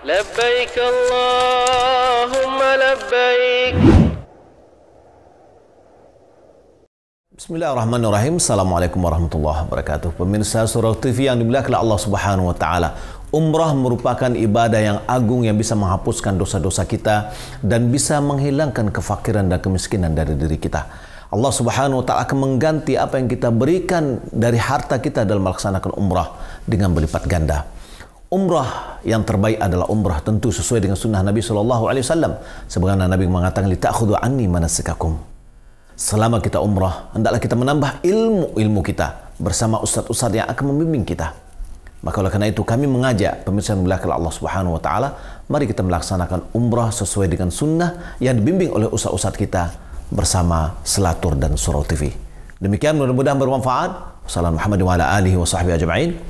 لبيك اللهم لبيك Bismillahirrahmanirrahim. Assalamualaikum warahmatullahi wabarakatuh. Pemirsa Surau TV yang dimuliakan Allah Subhanahu wa taala. Umrah merupakan ibadah yang agung yang bisa menghapuskan dosa-dosa kita dan bisa menghilangkan kefakiran dan kemiskinan dari diri kita. Allah Subhanahu wa taala akan mengganti apa yang kita berikan dari harta kita dalam melaksanakan umrah dengan berlipat ganda. Umrah yang terbaik adalah umrah tentu sesuai dengan sunnah Nabi Shallallahu Alaihi Wasallam. Sebagaimana Nabi mengatakan, "Litakhudu anni manasikakum." Selama kita umrah, hendaklah kita menambah ilmu-ilmu kita bersama ustadz-ustadz yang akan membimbing kita. Maka oleh karena itu kami mengajak pemirsa yang belakang Allah Subhanahu Wa Taala, mari kita melaksanakan umrah sesuai dengan sunnah yang dibimbing oleh ustadz-ustadz kita bersama Selatur dan Surau TV. Demikian mudah-mudahan bermanfaat. Wassalamualaikum warahmatullahi wabarakatuh.